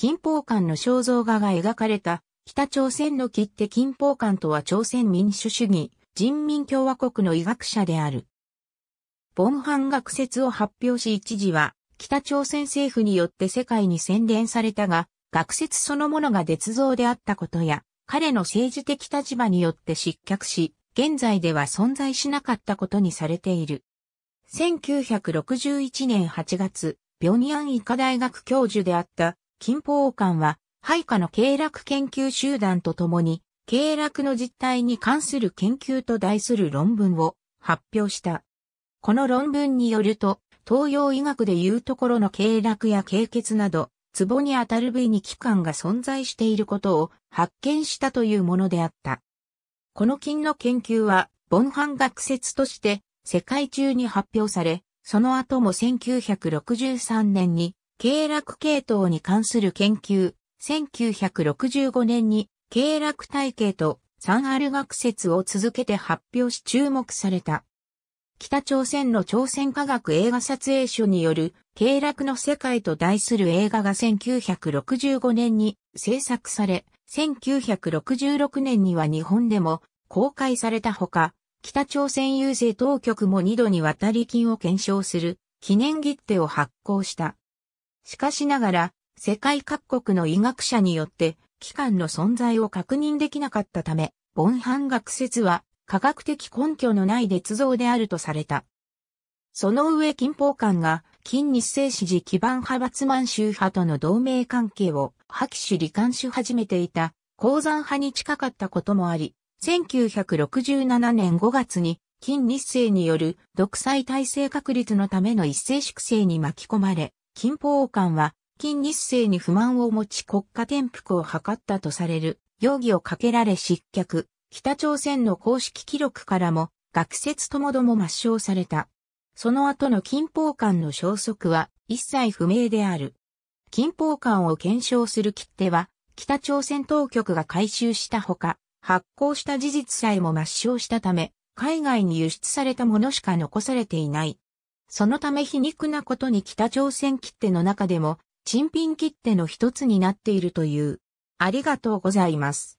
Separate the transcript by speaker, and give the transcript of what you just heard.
Speaker 1: 金宝館の肖像画が描かれた、北朝鮮の切手金宝館とは朝鮮民主主義、人民共和国の医学者である。ボンハン学説を発表し一時は、北朝鮮政府によって世界に宣伝されたが、学説そのものが絶造であったことや、彼の政治的立場によって失脚し、現在では存在しなかったことにされている。1961年8月、平壌医科大学教授であった金宝冠は、配下の経絡研究集団とともに、経絡の実態に関する研究と題する論文を発表した。この論文によると、東洋医学でいうところの経絡や経血など、壺にあたる部位に器官が存在していることを発見したというものであった。この菌の研究は、ボンハン学説として世界中に発表され、その後も1963年に経絡系統に関する研究、1965年に経絡体系と三ある学説を続けて発表し注目された。北朝鮮の朝鮮科学映画撮影所による経絡の世界と題する映画が1965年に制作され、1966年には日本でも公開されたほか、北朝鮮郵政当局も2度にわたり金を検証する記念切手を発行した。しかしながら、世界各国の医学者によって、機関の存在を確認できなかったため、ボンハン学説は、科学的根拠のない捏造であるとされた。その上金宝官が、金日成支持基盤派閥満州派との同盟関係を破棄し罹患し始めていた、鉱山派に近かったこともあり、1967年5月に、金日成による独裁体制確立のための一斉粛清に巻き込まれ、金宝館は、金日成に不満を持ち国家転覆を図ったとされる、容疑をかけられ失脚、北朝鮮の公式記録からも、学説ともども抹消された。その後の金宝館の消息は一切不明である。金宝館を検証する切手は、北朝鮮当局が回収したほか、発行した事実さえも抹消したため、海外に輸出されたものしか残されていない。そのため皮肉なことに北朝鮮切手の中でも、珍品切手の一つになっているという。ありがとうございます。